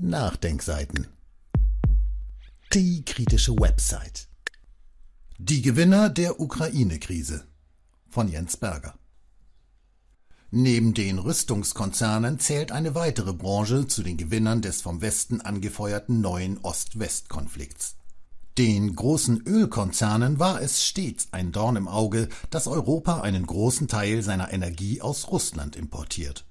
Nachdenkseiten. Die kritische Website. Die Gewinner der Ukraine-Krise von Jens Berger. Neben den Rüstungskonzernen zählt eine weitere Branche zu den Gewinnern des vom Westen angefeuerten neuen Ost-West-Konflikts. Den großen Ölkonzernen war es stets ein Dorn im Auge, dass Europa einen großen Teil seiner Energie aus Russland importiert.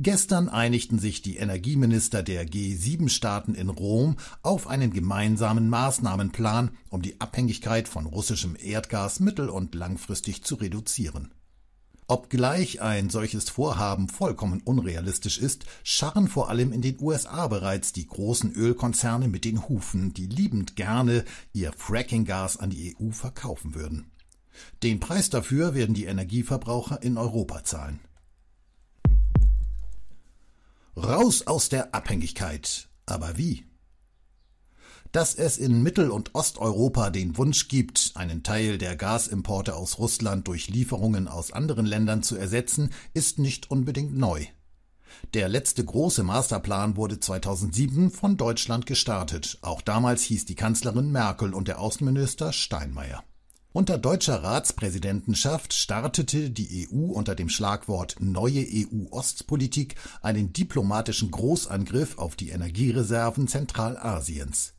Gestern einigten sich die Energieminister der G7-Staaten in Rom auf einen gemeinsamen Maßnahmenplan, um die Abhängigkeit von russischem Erdgas mittel- und langfristig zu reduzieren. Obgleich ein solches Vorhaben vollkommen unrealistisch ist, scharren vor allem in den USA bereits die großen Ölkonzerne mit den Hufen, die liebend gerne ihr Frackinggas an die EU verkaufen würden. Den Preis dafür werden die Energieverbraucher in Europa zahlen. Raus aus der Abhängigkeit. Aber wie? Dass es in Mittel- und Osteuropa den Wunsch gibt, einen Teil der Gasimporte aus Russland durch Lieferungen aus anderen Ländern zu ersetzen, ist nicht unbedingt neu. Der letzte große Masterplan wurde 2007 von Deutschland gestartet. Auch damals hieß die Kanzlerin Merkel und der Außenminister Steinmeier. Unter deutscher Ratspräsidentenschaft startete die EU unter dem Schlagwort Neue EU-Ostpolitik einen diplomatischen Großangriff auf die Energiereserven Zentralasiens.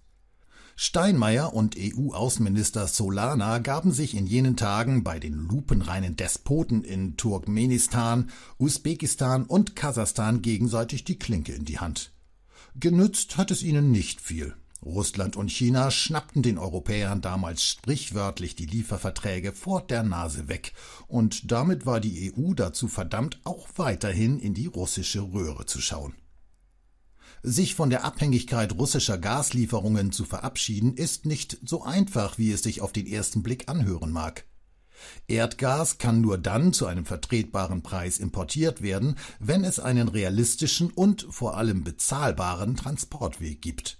Steinmeier und EU-Außenminister Solana gaben sich in jenen Tagen bei den lupenreinen Despoten in Turkmenistan, Usbekistan und Kasachstan gegenseitig die Klinke in die Hand. Genützt hat es ihnen nicht viel. Russland und China schnappten den Europäern damals sprichwörtlich die Lieferverträge vor der Nase weg, und damit war die EU dazu verdammt, auch weiterhin in die russische Röhre zu schauen. Sich von der Abhängigkeit russischer Gaslieferungen zu verabschieden, ist nicht so einfach, wie es sich auf den ersten Blick anhören mag. Erdgas kann nur dann zu einem vertretbaren Preis importiert werden, wenn es einen realistischen und vor allem bezahlbaren Transportweg gibt.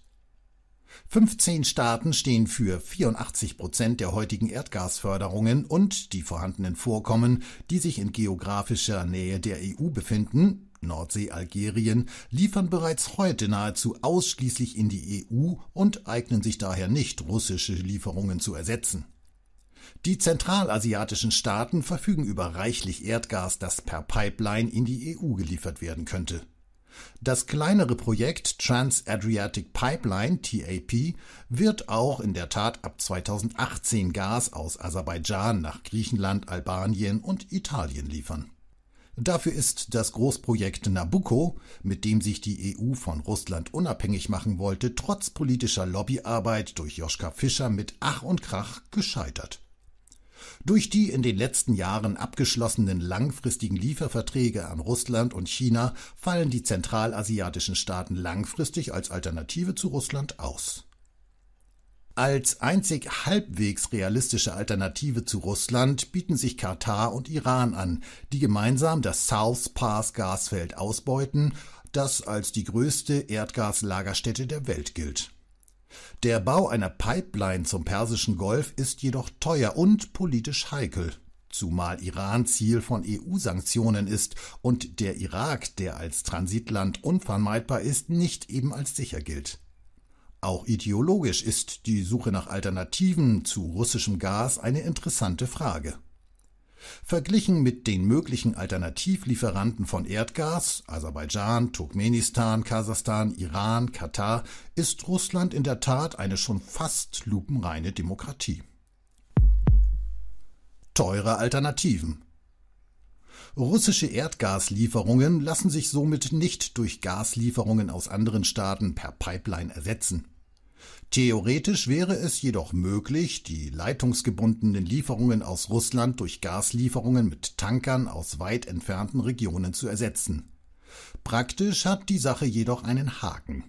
15 Staaten stehen für 84 Prozent der heutigen Erdgasförderungen und die vorhandenen Vorkommen, die sich in geografischer Nähe der EU befinden, Nordsee, Algerien, liefern bereits heute nahezu ausschließlich in die EU und eignen sich daher nicht, russische Lieferungen zu ersetzen. Die zentralasiatischen Staaten verfügen über reichlich Erdgas, das per Pipeline in die EU geliefert werden könnte. Das kleinere Projekt Trans-Adriatic Pipeline TAP wird auch in der Tat ab 2018 Gas aus Aserbaidschan nach Griechenland, Albanien und Italien liefern. Dafür ist das Großprojekt Nabucco, mit dem sich die EU von Russland unabhängig machen wollte, trotz politischer Lobbyarbeit durch Joschka Fischer mit Ach und Krach gescheitert. Durch die in den letzten Jahren abgeschlossenen langfristigen Lieferverträge an Russland und China fallen die zentralasiatischen Staaten langfristig als Alternative zu Russland aus. Als einzig halbwegs realistische Alternative zu Russland bieten sich Katar und Iran an, die gemeinsam das South Pass Gasfeld ausbeuten, das als die größte Erdgaslagerstätte der Welt gilt der Bau einer Pipeline zum Persischen Golf ist jedoch teuer und politisch heikel, zumal Iran Ziel von EU-Sanktionen ist und der Irak, der als Transitland unvermeidbar ist, nicht eben als sicher gilt. Auch ideologisch ist die Suche nach Alternativen zu russischem Gas eine interessante Frage. Verglichen mit den möglichen Alternativlieferanten von Erdgas Aserbaidschan, Turkmenistan, Kasachstan, Iran, Katar ist Russland in der Tat eine schon fast lupenreine Demokratie. Teure Alternativen Russische Erdgaslieferungen lassen sich somit nicht durch Gaslieferungen aus anderen Staaten per Pipeline ersetzen. Theoretisch wäre es jedoch möglich, die leitungsgebundenen Lieferungen aus Russland durch Gaslieferungen mit Tankern aus weit entfernten Regionen zu ersetzen. Praktisch hat die Sache jedoch einen Haken.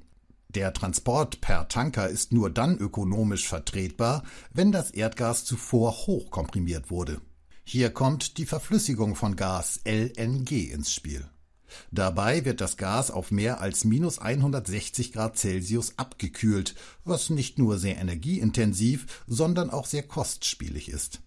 Der Transport per Tanker ist nur dann ökonomisch vertretbar, wenn das Erdgas zuvor hochkomprimiert wurde. Hier kommt die Verflüssigung von Gas LNG ins Spiel Dabei wird das Gas auf mehr als minus 160 Grad Celsius abgekühlt, was nicht nur sehr energieintensiv, sondern auch sehr kostspielig ist.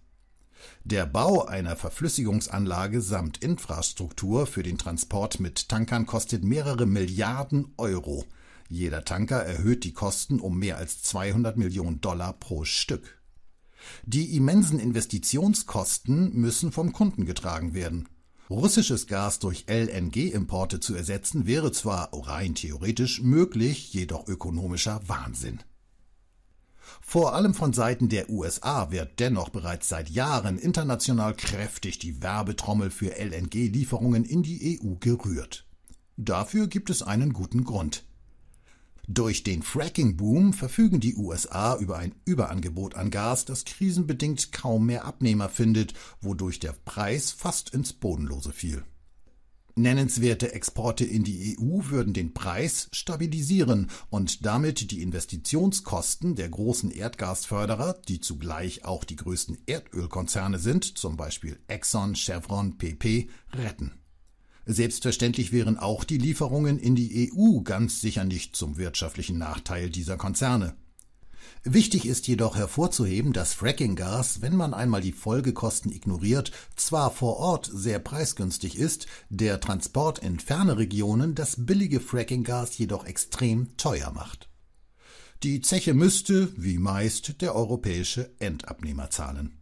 Der Bau einer Verflüssigungsanlage samt Infrastruktur für den Transport mit Tankern kostet mehrere Milliarden Euro. Jeder Tanker erhöht die Kosten um mehr als 200 Millionen Dollar pro Stück. Die immensen Investitionskosten müssen vom Kunden getragen werden. Russisches Gas durch LNG-Importe zu ersetzen, wäre zwar rein theoretisch möglich, jedoch ökonomischer Wahnsinn. Vor allem von Seiten der USA wird dennoch bereits seit Jahren international kräftig die Werbetrommel für LNG-Lieferungen in die EU gerührt. Dafür gibt es einen guten Grund. Durch den Fracking-Boom verfügen die USA über ein Überangebot an Gas, das krisenbedingt kaum mehr Abnehmer findet, wodurch der Preis fast ins Bodenlose fiel. Nennenswerte Exporte in die EU würden den Preis stabilisieren und damit die Investitionskosten der großen Erdgasförderer, die zugleich auch die größten Erdölkonzerne sind, zum Beispiel Exxon, Chevron, PP, retten. Selbstverständlich wären auch die Lieferungen in die EU ganz sicher nicht zum wirtschaftlichen Nachteil dieser Konzerne. Wichtig ist jedoch hervorzuheben, dass Frackinggas, wenn man einmal die Folgekosten ignoriert, zwar vor Ort sehr preisgünstig ist, der Transport in ferne Regionen das billige Frackinggas jedoch extrem teuer macht. Die Zeche müsste, wie meist, der europäische Endabnehmer zahlen.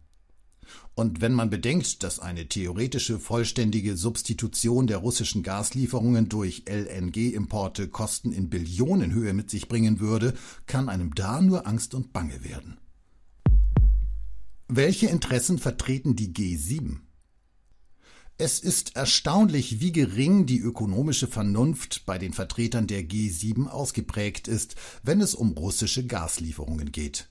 Und wenn man bedenkt, dass eine theoretische vollständige Substitution der russischen Gaslieferungen durch LNG-Importe Kosten in Billionenhöhe mit sich bringen würde, kann einem da nur Angst und Bange werden. Welche Interessen vertreten die G7? Es ist erstaunlich, wie gering die ökonomische Vernunft bei den Vertretern der G7 ausgeprägt ist, wenn es um russische Gaslieferungen geht.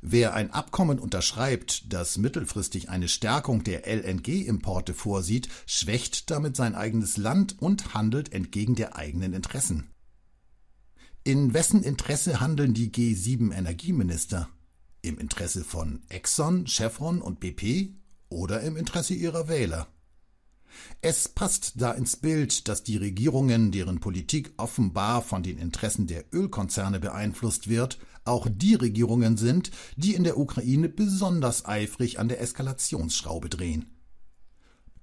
Wer ein Abkommen unterschreibt, das mittelfristig eine Stärkung der LNG-Importe vorsieht, schwächt damit sein eigenes Land und handelt entgegen der eigenen Interessen. In wessen Interesse handeln die G7-Energieminister? Im Interesse von Exxon, Chevron und BP oder im Interesse ihrer Wähler? Es passt da ins Bild, dass die Regierungen, deren Politik offenbar von den Interessen der Ölkonzerne beeinflusst wird, auch die Regierungen sind, die in der Ukraine besonders eifrig an der Eskalationsschraube drehen.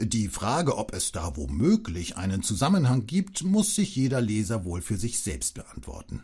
Die Frage, ob es da womöglich einen Zusammenhang gibt, muss sich jeder Leser wohl für sich selbst beantworten.